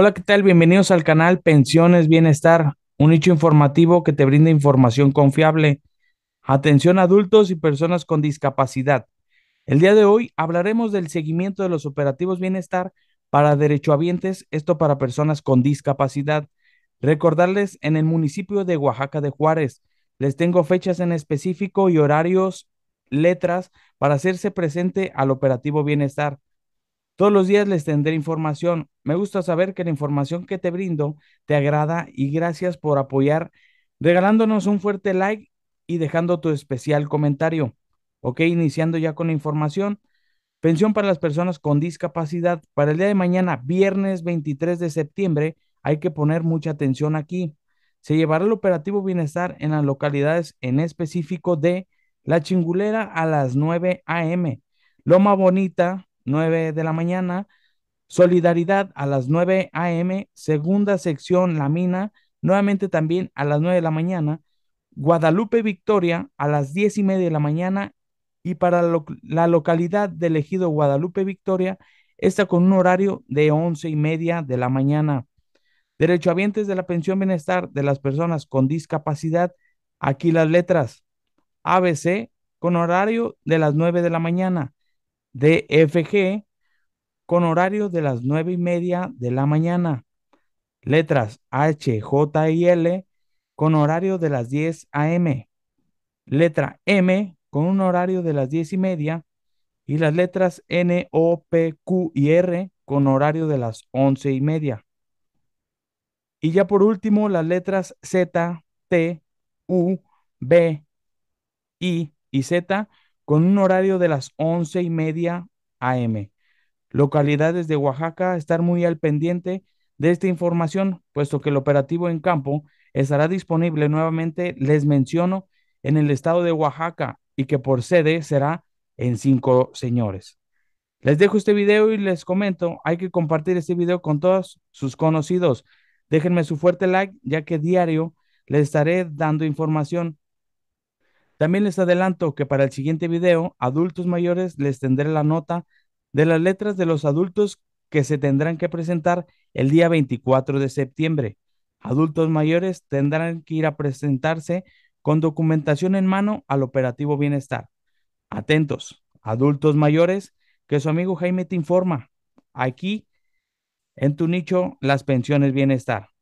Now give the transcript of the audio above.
Hola, ¿qué tal? Bienvenidos al canal Pensiones Bienestar, un nicho informativo que te brinda información confiable. Atención a adultos y personas con discapacidad. El día de hoy hablaremos del seguimiento de los operativos bienestar para derechohabientes, esto para personas con discapacidad. Recordarles en el municipio de Oaxaca de Juárez. Les tengo fechas en específico y horarios, letras para hacerse presente al operativo bienestar. Todos los días les tendré información. Me gusta saber que la información que te brindo te agrada y gracias por apoyar regalándonos un fuerte like y dejando tu especial comentario. Ok, iniciando ya con la información. Pensión para las personas con discapacidad. Para el día de mañana, viernes 23 de septiembre, hay que poner mucha atención aquí. Se llevará el operativo Bienestar en las localidades en específico de La Chingulera a las 9 a.m., Loma Bonita, 9 de la mañana. Solidaridad a las 9 a.m. Segunda sección La Mina, nuevamente también a las 9 de la mañana. Guadalupe Victoria a las 10 y media de la mañana. Y para la localidad de elegido Guadalupe Victoria, está con un horario de once y media de la mañana. Derechohabientes de la pensión bienestar de las personas con discapacidad, aquí las letras ABC con horario de las 9 de la mañana. DFG con horario de las nueve y media de la mañana. Letras H, J y L con horario de las 10 a.m. Letra M con un horario de las diez y media. Y las letras N, O, P, Q y R con horario de las once y media. Y ya por último, las letras Z, T, U, B, I y Z con un horario de las 11 y media AM. Localidades de Oaxaca, estar muy al pendiente de esta información, puesto que el operativo en campo estará disponible nuevamente, les menciono, en el estado de Oaxaca y que por sede será en Cinco Señores. Les dejo este video y les comento, hay que compartir este video con todos sus conocidos. Déjenme su fuerte like, ya que diario les estaré dando información también les adelanto que para el siguiente video, adultos mayores les tendré la nota de las letras de los adultos que se tendrán que presentar el día 24 de septiembre. Adultos mayores tendrán que ir a presentarse con documentación en mano al operativo bienestar. Atentos, adultos mayores, que su amigo Jaime te informa. Aquí, en tu nicho, las pensiones bienestar.